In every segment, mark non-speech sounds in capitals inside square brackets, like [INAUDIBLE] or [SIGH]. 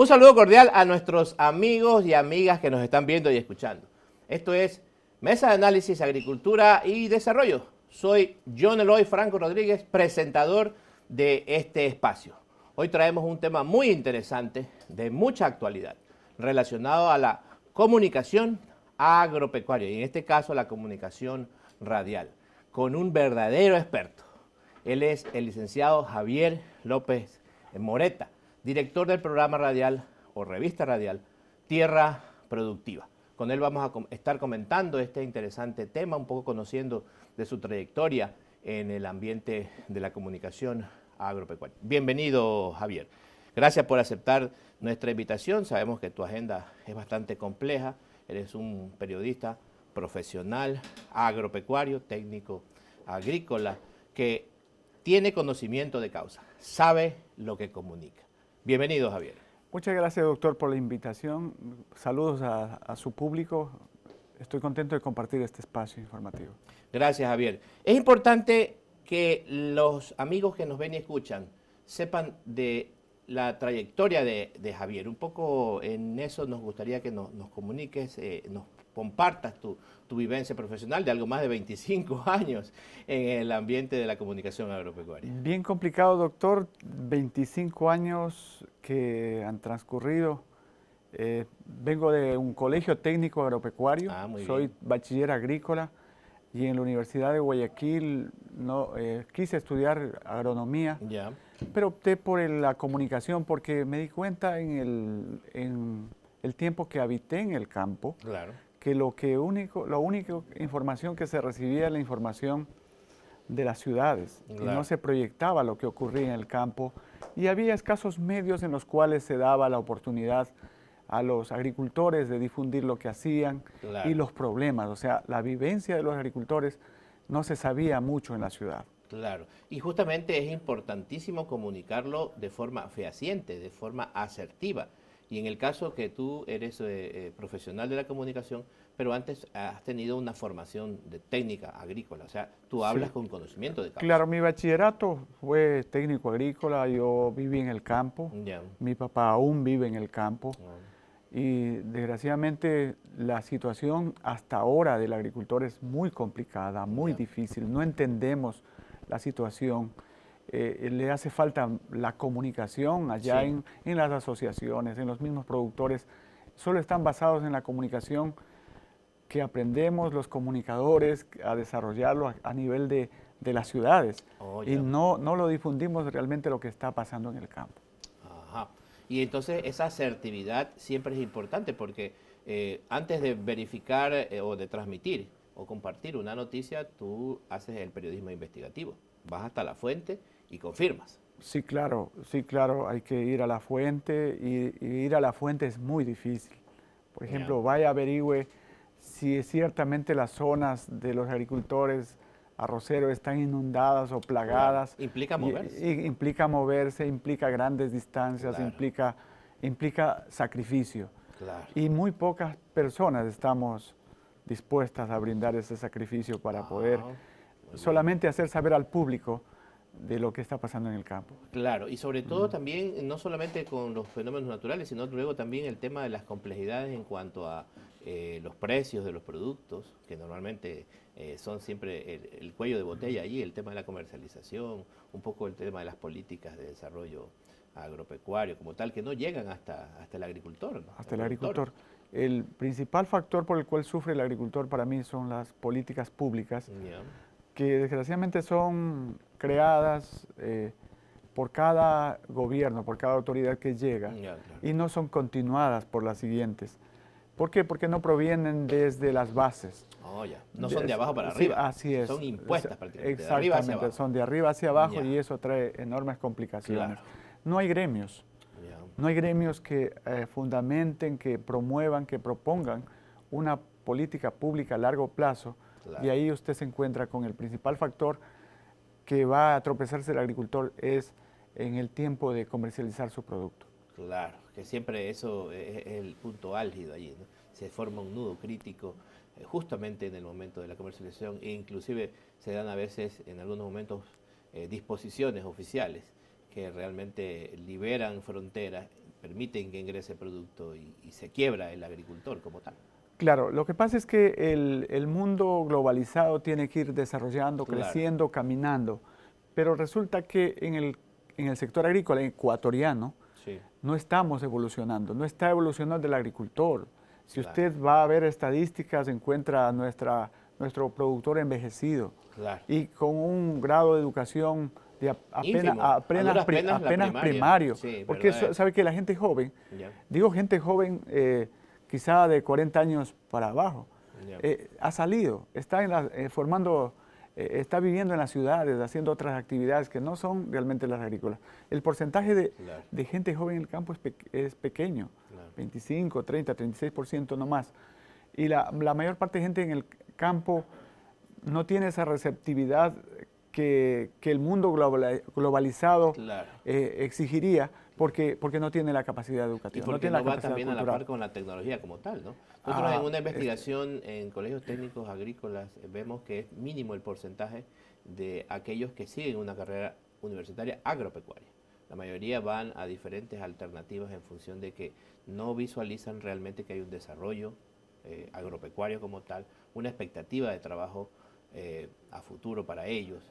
Un saludo cordial a nuestros amigos y amigas que nos están viendo y escuchando. Esto es Mesa de Análisis, Agricultura y Desarrollo. Soy John Eloy Franco Rodríguez, presentador de este espacio. Hoy traemos un tema muy interesante, de mucha actualidad, relacionado a la comunicación agropecuaria, y en este caso la comunicación radial, con un verdadero experto. Él es el licenciado Javier López Moreta, director del programa radial o revista radial Tierra Productiva. Con él vamos a estar comentando este interesante tema, un poco conociendo de su trayectoria en el ambiente de la comunicación agropecuaria. Bienvenido, Javier. Gracias por aceptar nuestra invitación. Sabemos que tu agenda es bastante compleja. Eres un periodista profesional, agropecuario, técnico agrícola, que tiene conocimiento de causa, sabe lo que comunica. Bienvenido, Javier. Muchas gracias, doctor, por la invitación. Saludos a, su público. Estoy contento de compartir este espacio informativo. Gracias, Javier. Es importante que los amigos que nos ven y escuchan sepan de la trayectoria de, Javier. Un poco en eso nos gustaría que nos, comuniques, eh, compartas tu, vivencia profesional de algo más de 25 [LAUGHS] años en el ambiente de la comunicación agropecuaria. Bien complicado, doctor, 25 años que han transcurrido. Eh, vengo de un colegio técnico agropecuario, ah, soy bachiller agrícola y en la Universidad de Guayaquil eh, quise estudiar agronomía, Ya. pero opté por la comunicación porque me di cuenta en el, en el tiempo que habité en el campo claro que, lo que único, la única información que se recibía era la información de las ciudades y no se proyectaba lo que ocurría en el campo y había escasos medios en los cuales se daba la oportunidad a los agricultores de difundir lo que hacían y los problemas, o sea, la vivencia de los agricultores no se sabía mucho en la ciudad. Claro, y justamente es importantísimo comunicarlo de forma fehaciente, de forma asertiva, y en el caso que tú eres eh, eh, profesional de la comunicación, pero antes has tenido una formación de técnica agrícola, o sea, tú hablas con conocimiento de campo. Claro, mi bachillerato fue técnico agrícola, yo viví en el campo, mi papá aún vive en el campo. Ah. Y desgraciadamente la situación hasta ahora del agricultor es muy complicada, muy difícil, no entendemos la situación. Eh, le hace falta la comunicación allá en, las asociaciones, en los mismos productores. Solo están basados en la comunicación que aprendemos los comunicadores a desarrollarlo a, nivel de, las ciudades. Oh, y no, lo difundimos realmente lo que está pasando en el campo. Y entonces esa asertividad siempre es importante porque eh, antes de verificar eh, o de transmitir o compartir una noticia, tú haces el periodismo investigativo. Vas hasta la fuente y confirmas. Sí, claro, sí, claro, hay que ir a la fuente y, ir a la fuente es muy difícil. Por ejemplo, vaya, averigüe si ciertamente las zonas de los agricultores arroceros están inundadas o plagadas. implica moverse. implica moverse, implica grandes distancias, implica, implica sacrificio. Y muy pocas personas estamos dispuestas a brindar ese sacrificio para poder ah, solamente hacer saber al público de lo que está pasando en el campo. Claro, y sobre todo también, no solamente con los fenómenos naturales, sino luego también el tema de las complejidades en cuanto a eh, los precios de los productos, que normalmente eh, son siempre el, cuello de botella allí, el tema de la comercialización, un poco el tema de las políticas de desarrollo agropecuario como tal, que no llegan hasta, hasta el agricultor. Hasta el agricultor. El principal factor por el cual sufre el agricultor para mí son las políticas públicas, que desgraciadamente son creadas eh, por cada gobierno, por cada autoridad que llega, y no son continuadas por las siguientes. ¿Por qué? Porque no provienen desde las bases. Oh, no son de abajo para arriba. así es. Son impuestas prácticamente. Exactamente, son de arriba hacia abajo y eso trae enormes complicaciones. No hay gremios. No hay gremios que eh, fundamenten, que promuevan, que propongan una política pública a largo plazo. Y ahí usted se encuentra con el principal factor que va a tropezarse el agricultor es en el tiempo de comercializar su producto. Claro, que siempre eso e-, e-, es el punto álgido allí, se forma un nudo crítico eh, justamente en el momento de la comercialización e inclusive se dan a veces en algunos momentos eh, disposiciones oficiales que realmente liberan fronteras, permiten que ingrese producto y se quiebra el agricultor como tal. Claro, lo que pasa es que el, mundo globalizado tiene que ir desarrollando, creciendo, caminando, pero resulta que en el, en el sector agrícola ecuatoriano no estamos evolucionando, no está evolucionando el agricultor. Si usted va a ver estadísticas, encuentra nuestra, nuestro productor envejecido y con un grado de educación de apenas, apenas, primario. porque sabe que la gente joven, digo gente joven... Eh, quizá de 40 años para abajo. Eh, ha salido, está en eh, formando, eh, está viviendo en las ciudades, haciendo otras actividades que no son realmente las agrícolas. El porcentaje de, gente joven en el campo es, pequeño, 25, 30, 36% no más. Y la, mayor parte de gente en el campo no tiene esa receptividad que, el mundo globalizado exigiría porque, porque no tiene la capacidad educativa. Y porque no, tiene la va también a la par con la tecnología como tal, ¿no? Nosotros ah, en una investigación en colegios técnicos agrícolas eh, vemos que es mínimo el porcentaje de aquellos que siguen una carrera universitaria agropecuaria. La mayoría van a diferentes alternativas en función de que no visualizan realmente que hay un desarrollo eh, agropecuario como tal, una expectativa de trabajo eh, a futuro para ellos,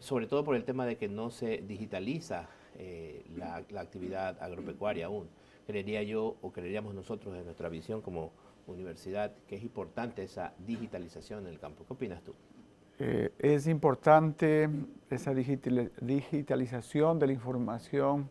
sobre todo por el tema de que no se digitaliza eh, la, actividad agropecuaria aún. Creería yo, o creeríamos nosotros en nuestra visión como universidad, que es importante esa digitalización en el campo. ¿Qué opinas tú? Eh, es importante esa digitalización de la información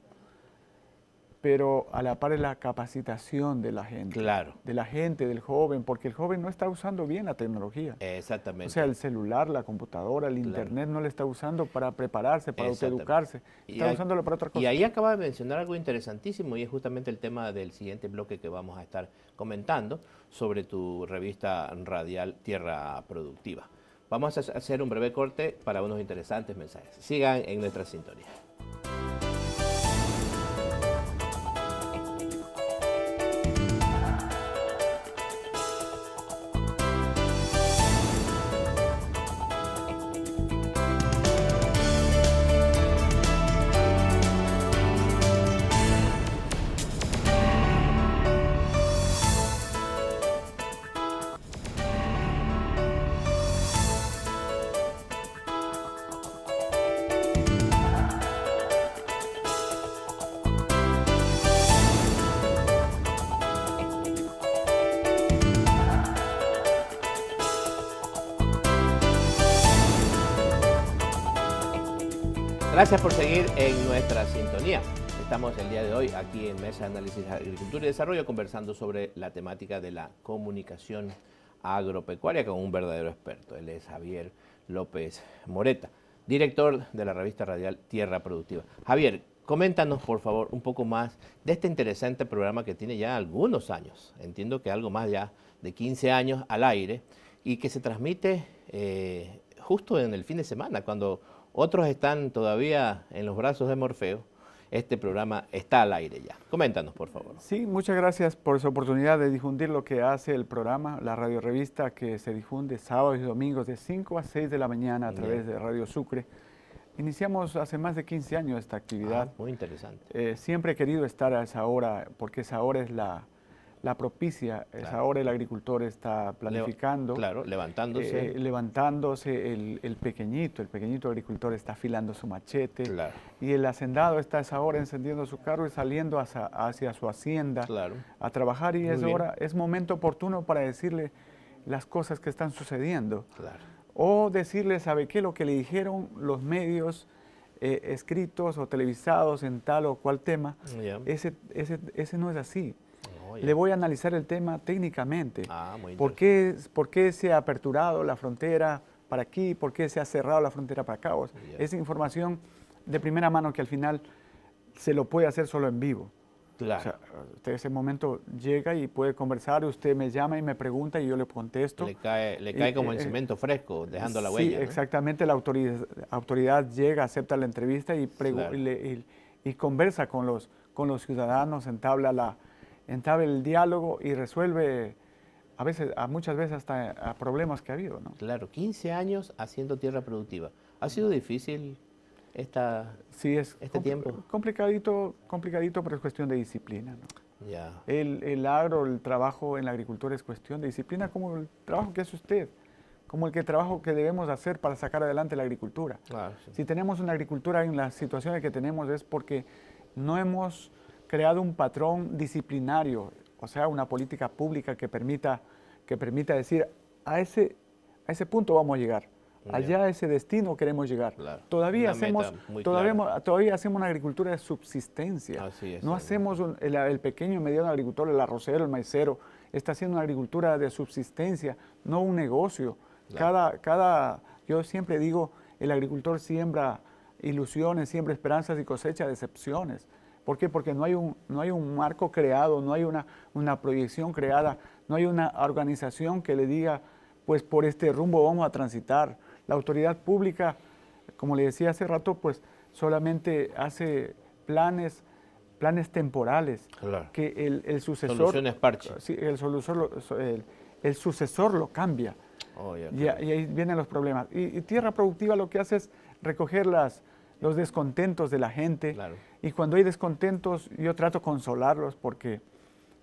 pero a la par de la capacitación de la gente. Claro. De la gente, del joven, porque el joven no está usando bien la tecnología. Exactamente. O sea, el celular, la computadora, el internet no le está usando para prepararse, para autoeducarse. Está usándolo para otra cosa. Y ahí acaba de mencionar algo interesantísimo y es justamente el tema del siguiente bloque que vamos a estar comentando sobre tu revista radial Tierra Productiva. Vamos a hacer un breve corte para unos interesantes mensajes. Sigan en nuestra sintonía. Gracias por seguir en nuestra sintonía. Estamos el día de hoy aquí en Mesa de Análisis Agricultura y Desarrollo conversando sobre la temática de la comunicación agropecuaria con un verdadero experto. Él es Javier López Moreta, director de la revista radial Tierra Productiva. Javier, coméntanos por favor un poco más de este interesante programa que tiene ya algunos años, entiendo que algo más ya de 15 años al aire y que se transmite eh, justo en el fin de semana, cuando otros están todavía en los brazos de Morfeo. Este programa está al aire ya. Coméntanos, por favor. Sí, muchas gracias por esa oportunidad de difundir lo que hace el programa, la radio revista que se difunde sábados y domingos de 5 a 6 de la mañana a través de Radio Sucre. Iniciamos hace más de 15 años esta actividad. Ah, muy interesante. Eh, siempre he querido estar a esa hora, porque esa hora es la, la propicia. Es ahora el agricultor está planificando. claro, levantándose. Eh, levantándose, el, pequeñito, el pequeñito agricultor está afilando su machete. Y el hacendado está esa hora encendiendo su carro y saliendo hacia, su hacienda a trabajar. Y es, es momento oportuno para decirle las cosas que están sucediendo. O decirle, ¿sabe qué? Lo que le dijeron los medios. Eh, escritos o televisados en tal o cual tema, ese, ese, ese no es así. Le voy a analizar el tema técnicamente. Ah, ¿Por qué, ¿Por qué se ha aperturado la frontera para aquí? ¿Por qué se ha cerrado la frontera para acá? Esa información de primera mano que al final se lo puede hacer solo en vivo. Claro. O sea, usted ese momento llega y puede conversar, usted me llama y me pregunta y yo le contesto. Le cae, como eh, el eh, cemento fresco, dejando la huella. Sí, exactamente, la autoridad, llega, acepta la entrevista y, conversa con los, con los ciudadanos, entabla la, entabla el diálogo y resuelve a veces, a muchas veces hasta problemas que ha habido. Claro, 15 años haciendo tierra productiva. ¿Ha sido difícil esta, sí, es este tiempo? Complicadito, complicadito, pero es cuestión de disciplina. El, agro, el trabajo en la agricultura es cuestión de disciplina, como el trabajo que hace usted, como el que trabajo que debemos hacer para sacar adelante la agricultura. Si tenemos una agricultura en las situaciones que tenemos es porque no hemos creado un patrón disciplinario, o sea, una política pública que permita, que permita decir, a ese, a ese punto vamos a llegar, allá a ese destino queremos llegar. Todavía, hacemos, todavía, hacemos una agricultura de subsistencia, no hacemos el, pequeño y mediano agricultor, el arrocero, el maicero, está haciendo una agricultura de subsistencia, no un negocio. Cada, cada, yo siempre digo, el agricultor siembra ilusiones, siembra esperanzas y cosecha decepciones. ¿Por qué? Porque no hay un, no hay un marco creado, no hay una, una proyección creada, no hay una organización que le diga, pues por este rumbo vamos a transitar. La autoridad pública, como le decía hace rato, pues solamente hace planes, planes temporales, que el, el sucesor... Sí, el, sucesor lo cambia. Oh, y, ahí vienen los problemas. Y, y, Tierra Productiva lo que hace es recoger las, los descontentos de la gente. Y cuando hay descontentos, yo trato de consolarlos porque,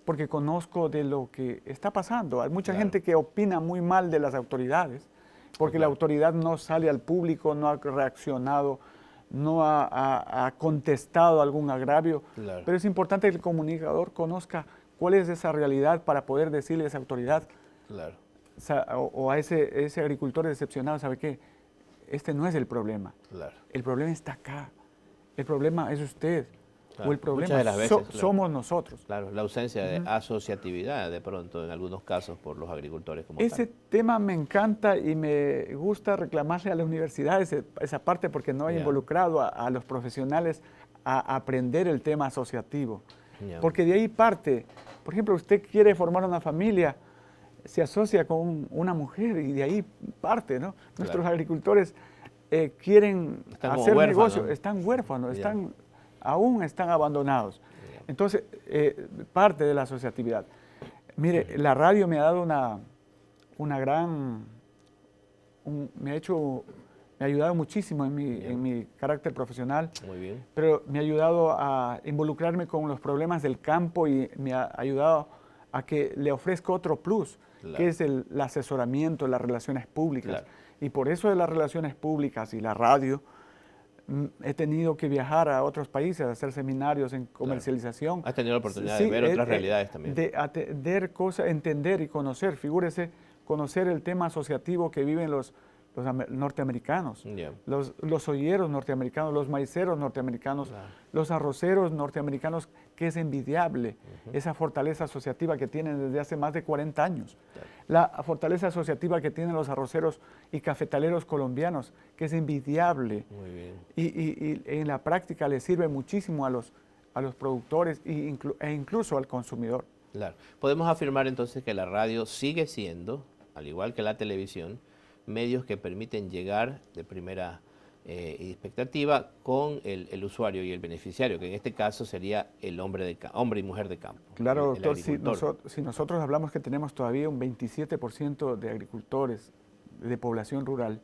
porque conozco de lo que está pasando. Hay mucha gente que opina muy mal de las autoridades porque la autoridad no sale al público, no ha reaccionado, no ha, contestado algún agravio. Pero es importante que el comunicador conozca cuál es esa realidad para poder decirle a esa autoridad o, a ese, ese agricultor decepcionado, ¿sabe qué? este no es el problema. Claro. El problema está acá. El problema es usted. o el problema somos nosotros. Claro, la ausencia de asociatividad de pronto en algunos casos por los agricultores. Como Ese tema me encanta y me gusta reclamarle a las universidades esa parte porque no ha involucrado a, los profesionales a aprender el tema asociativo. Porque de ahí parte, por ejemplo, usted quiere formar una familia, se asocia con una mujer y de ahí parte, ¿no? Nuestros agricultores eh, quieren hacer negocio, están huérfanos, están, aún están abandonados. Entonces, eh, parte de la asociatividad. Mire, la radio me ha dado una, una gran, me ha hecho, me ha ayudado muchísimo en mi, en mi carácter profesional. Pero me ha ayudado a involucrarme con los problemas del campo y me ha ayudado a que le ofrezca otro plus, que es el, el, asesoramiento, las relaciones públicas. Y por eso de las relaciones públicas y la radio, mm, he tenido que viajar a otros países a hacer seminarios en comercialización. Has tenido la oportunidad de ver otras realidades también. De atender cosas, entender y conocer. Figúrese, conocer el tema asociativo que viven los los norteamericanos, los, los norteamericanos, los maiceros norteamericanos, los arroceros norteamericanos, que es envidiable esa fortaleza asociativa que tienen desde hace más de 40 años, la fortaleza asociativa que tienen los arroceros y cafetaleros colombianos, que es envidiable Y, en la práctica le sirve muchísimo a los, a los productores e, incluso al consumidor. Podemos afirmar entonces que la radio sigue siendo, al igual que la televisión, medios que permiten llegar de primera eh, expectativa con el, usuario y el beneficiario, que en este caso sería el hombre, de, hombre y mujer de campo. Claro, doctor, si, nosotros, si nosotros hablamos que tenemos todavía un 27% de agricultores de población rural,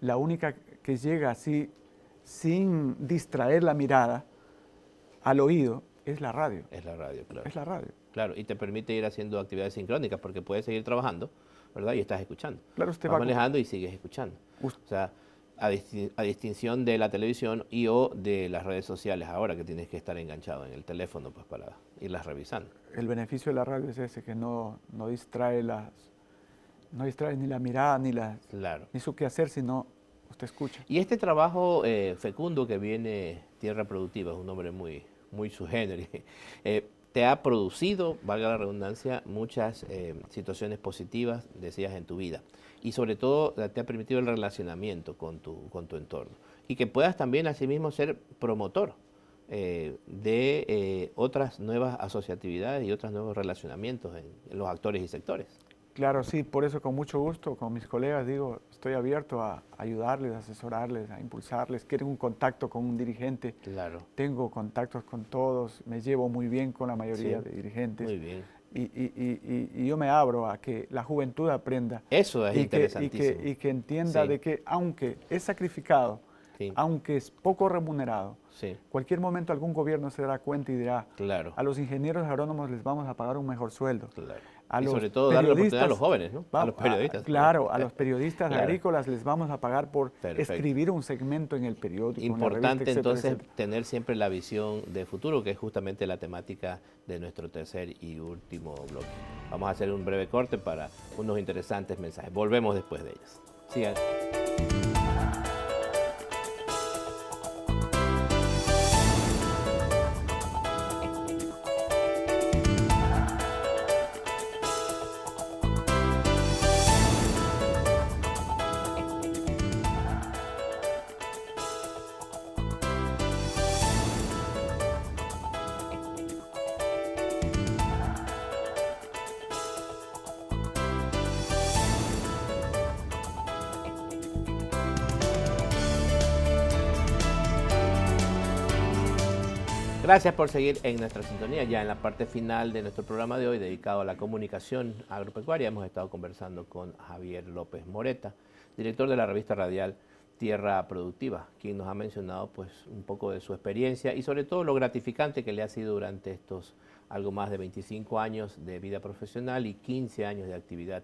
la única que llega así sin distraer la mirada al oído es la radio. Es la radio, claro. Es la radio. Claro, y te permite ir haciendo actividades sincrónicas porque puedes seguir trabajando, ¿verdad? Y estás escuchando. estás manejando y sigues escuchando. O sea, a, distinción de la televisión y o de las redes sociales ahora que tienes que estar enganchado en el teléfono pues para irlas revisando. El beneficio de la radio es ese, que no, no distrae las no distrae ni la mirada ni la claro. ni su quehacer, sino usted escucha. Y este trabajo eh, fecundo que viene Tierra Productiva, es un nombre muy, muy su [LAUGHS] te ha producido, valga la redundancia, muchas eh, situaciones positivas, decías, en tu vida. Y sobre todo eh, te ha permitido el relacionamiento con tu, con tu entorno. Y que puedas también asimismo ser promotor eh, de otras nuevas asociatividades y otros nuevos relacionamientos en los actores y sectores. Claro, sí, por eso con mucho gusto, con mis colegas, digo, estoy abierto a ayudarles, a asesorarles, a impulsarles. Quieren un contacto con un dirigente. Claro. Tengo contactos con todos, me llevo muy bien con la mayoría de dirigentes. Muy bien. Y, yo me abro a que la juventud aprenda. Eso es interesantísimo. y que, entienda de que, aunque es sacrificado, aunque es poco remunerado, Cualquier momento algún gobierno se dará cuenta y dirá, claro. a los ingenieros agrónomos les vamos a pagar un mejor sueldo. Claro y sobre todo darle la oportunidad a los jóvenes, a los periodistas. claro, a eh, los periodistas agrícolas les vamos a pagar por escribir un segmento en el periódico. Importante entonces tener siempre la visión de futuro, que es justamente la temática de nuestro tercer y último bloque. Vamos a hacer un breve corte para unos interesantes mensajes. Volvemos después de ellas. Sigan. Gracias por seguir en nuestra sintonía. Ya en la parte final de nuestro programa de hoy dedicado a la comunicación agropecuaria hemos estado conversando con Javier López Moreta, director de la revista radial Tierra Productiva, quien nos ha mencionado pues un poco de su experiencia y sobre todo lo gratificante que le ha sido durante estos algo más de 25 años de vida profesional y 15 años de actividad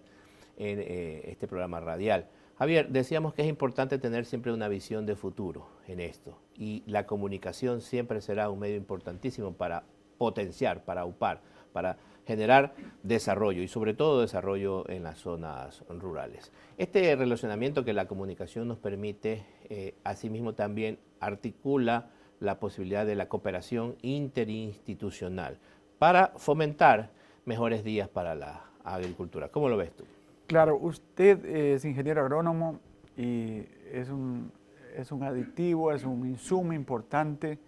en eh, este programa radial. Javier, decíamos que es importante tener siempre una visión de futuro en esto y la comunicación siempre será un medio importantísimo para potenciar, para upar, para generar desarrollo y sobre todo desarrollo en las zonas rurales. Este relacionamiento que la comunicación nos permite, eh, asimismo también articula la posibilidad de la cooperación interinstitucional para fomentar mejores días para la agricultura. ¿Cómo lo ves tú? Claro, usted es ingeniero agrónomo y es un, es aditivo, es un insumo importante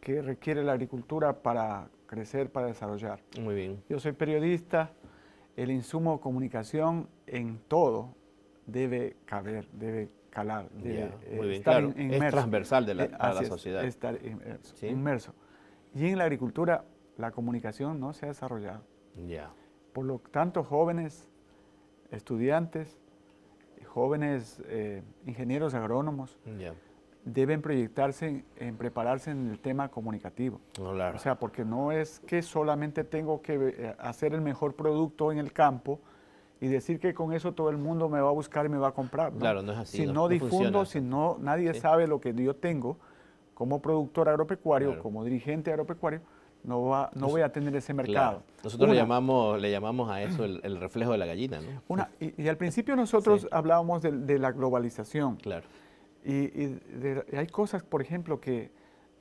que requiere la agricultura para crecer, para desarrollar. Muy bien. Yo soy periodista, el insumo comunicación en todo debe caber, debe calar, debe eh, estar inmerso. Es transversal de la, eh, a la sociedad. estar inmerso, Y en la agricultura la comunicación no se ha desarrollado. Ya. Por lo tanto, jóvenes estudiantes, jóvenes eh, ingenieros agrónomos, deben proyectarse en, prepararse en el tema comunicativo. O sea, porque no es que solamente tengo que eh, hacer el mejor producto en el campo y decir que con eso todo el mundo me va a buscar y me va a comprar. no es así. Si no, difundo, si no, nadie sabe lo que yo tengo como productor agropecuario, como dirigente agropecuario, no, va, no voy a tener ese mercado. Nosotros le, llamamos, le llamamos a eso el, reflejo de la gallina. Una, y, al principio nosotros hablábamos de, la globalización. Claro. Y, hay cosas, por ejemplo, que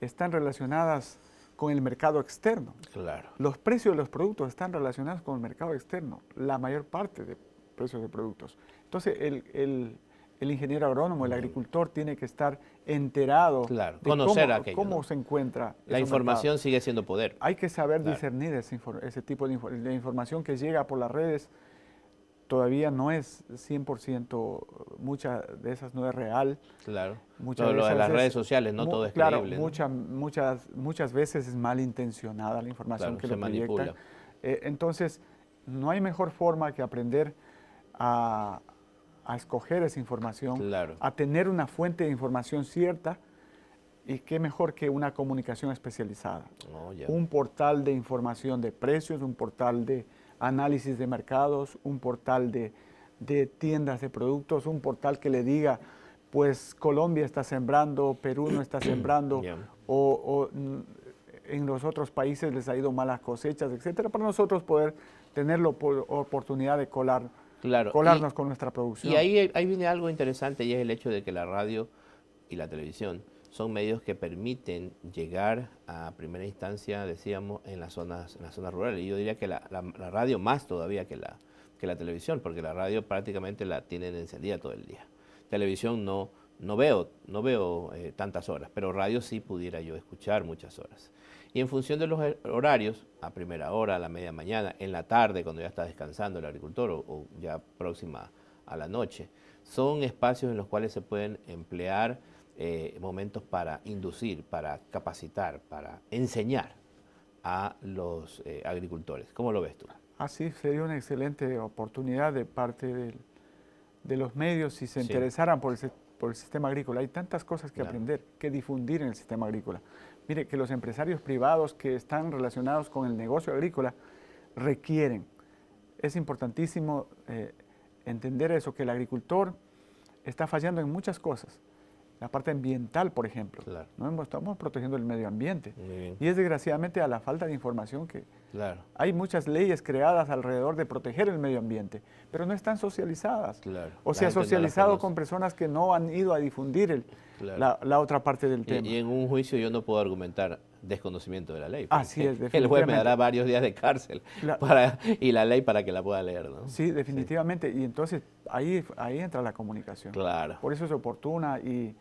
están relacionadas con el mercado externo. Claro. Los precios de los productos están relacionados con el mercado externo, la mayor parte de precios de productos. Entonces, el, el ingeniero agrónomo, el agricultor, tiene que estar enterado claro, conocer cómo, se encuentra. La información sigue siendo poder. Hay que saber discernir ese, tipo de, la información que llega por las redes. Todavía no es 100%, muchas de esas no es real. Claro. Muchas lo de las redes sociales, no todo es claro, creíble. muchas, muchas veces es malintencionada la información que se manipula. Eh, entonces, no hay mejor forma que aprender a, a escoger esa información, a tener una fuente de información cierta y qué mejor que una comunicación especializada. Un portal de información de precios, un portal de análisis de mercados, un portal de, tiendas de productos, un portal que le diga, pues Colombia está sembrando, Perú no está [CLEARS THROAT] sembrando, o, mm, en los otros países les ha ido malas cosechas, etcétera, para nosotros poder tener la oportunidad de colar claro. colarnos con nuestra producción. Y ahí, viene algo interesante y es el hecho de que la radio y la televisión son medios que permiten llegar a primera instancia, decíamos, en las zonas, en las zonas rurales. Y yo diría que la, radio más todavía que la, que la televisión, porque la radio prácticamente la tienen encendida todo el día. Televisión no, no veo, no veo eh, tantas horas, pero radio sí pudiera yo escuchar muchas horas. Y en función de los horarios, a primera hora, a la media mañana, en la tarde, cuando ya está descansando el agricultor o, ya próxima a la noche, son espacios en los cuales se pueden emplear eh, momentos para inducir, para capacitar, para enseñar a los eh, agricultores. ¿Cómo lo ves tú? Así sería una excelente oportunidad de parte de los medios si se interesaran por el, sistema agrícola. Hay tantas cosas que aprender, que difundir en el sistema agrícola. Mire, que los empresarios privados que están relacionados con el negocio agrícola requieren. Es importantísimo eh, entender eso, que el agricultor está fallando en muchas cosas. La parte ambiental, por ejemplo. No estamos protegiendo el medio ambiente. Y es desgraciadamente a la falta de información que claro. hay muchas leyes creadas alrededor de proteger el medio ambiente, pero no están socializadas. O se ha socializado con personas que no han ido a difundir el, la, otra parte del tema. Y, en un juicio yo no puedo argumentar desconocimiento de la ley. Así es, [LAUGHS] El juez me dará varios días de cárcel y la ley para que la pueda leer, ¿no? Sí, definitivamente. Y entonces ahí, ahí entra la comunicación. Claro. Por eso es oportuna y,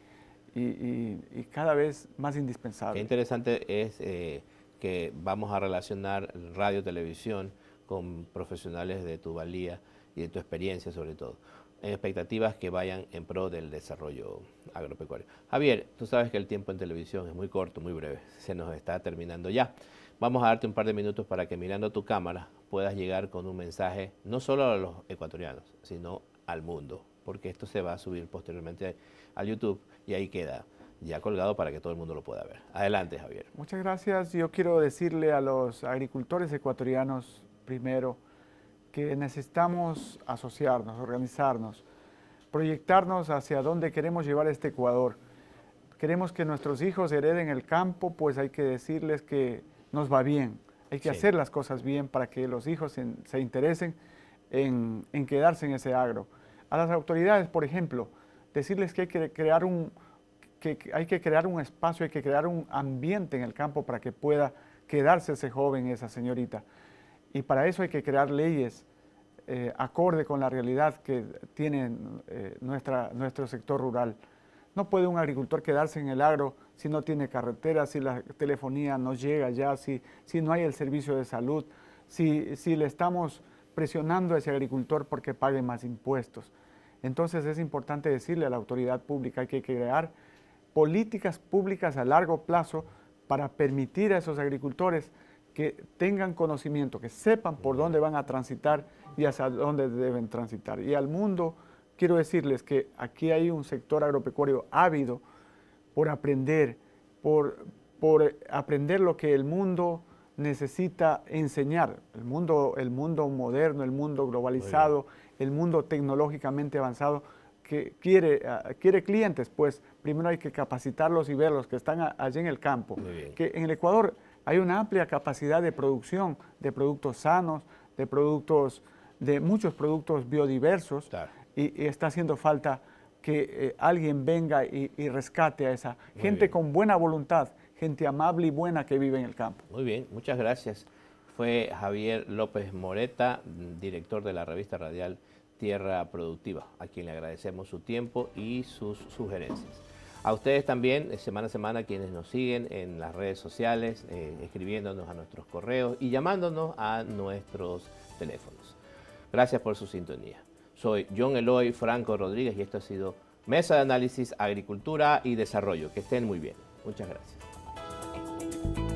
y, cada vez más indispensable. Qué interesante es eh, que vamos a relacionar radio, televisión con profesionales de tu valía y de tu experiencia sobre todo en expectativas que vayan en pro del desarrollo agropecuario. Javier, tú sabes que el tiempo en televisión es muy corto, muy breve, se nos está terminando ya. Vamos a darte un par de minutos para que mirando tu cámara puedas llegar con un mensaje no solo a los ecuatorianos, sino al mundo, porque esto se va a subir posteriormente a YouTube y ahí queda ya colgado para que todo el mundo lo pueda ver. Adelante, Javier. Muchas gracias. Yo quiero decirle a los agricultores ecuatorianos primero, que necesitamos asociarnos, organizarnos, proyectarnos hacia dónde queremos llevar este Ecuador. Queremos que nuestros hijos hereden el campo, pues hay que decirles que nos va bien. Hay que hacer las cosas bien para que los hijos se, interesen en, quedarse en ese agro. A las autoridades, por ejemplo, decirles que hay que crear un, que hay que crear un espacio, hay que crear un ambiente en el campo para que pueda quedarse ese joven, esa señorita. Y para eso hay que crear leyes eh, acorde con la realidad que tiene eh, nuestro sector rural. No puede un agricultor quedarse en el agro si no tiene carretera, si la telefonía no llega ya, si, no hay el servicio de salud, si, si le estamos presionando a ese agricultor porque pague más impuestos. Entonces es importante decirle a la autoridad pública que hay que crear políticas públicas a largo plazo para permitir a esos agricultores que tengan conocimiento, que sepan por dónde van a transitar y hacia dónde deben transitar. Y al mundo quiero decirles que aquí hay un sector agropecuario ávido por aprender, por, por aprender lo que el mundo necesita enseñar, el mundo, el mundo moderno, el mundo globalizado, el mundo tecnológicamente avanzado, que quiere, ah, quiere clientes, pues primero hay que capacitarlos y verlos que están allí en el campo. Que en el Ecuador hay una amplia capacidad de producción de productos sanos, de productos, de muchos productos biodiversos, y, está haciendo falta que eh, alguien venga y, rescate a esa gente con buena voluntad, gente amable y buena que vive en el campo. Muy bien, muchas gracias. Fue Javier López Moreta, director de la revista radial Tierra Productiva, a quien le agradecemos su tiempo y sus sugerencias. A ustedes también, eh, semana a semana, quienes nos siguen en las redes sociales, eh, escribiéndonos a nuestros correos y llamándonos a nuestros teléfonos. Gracias por su sintonía. Soy John Eloy Franco Rodríguez y esto ha sido Mesa de Análisis Agricultura y Desarrollo. Que estén muy bien. Muchas gracias.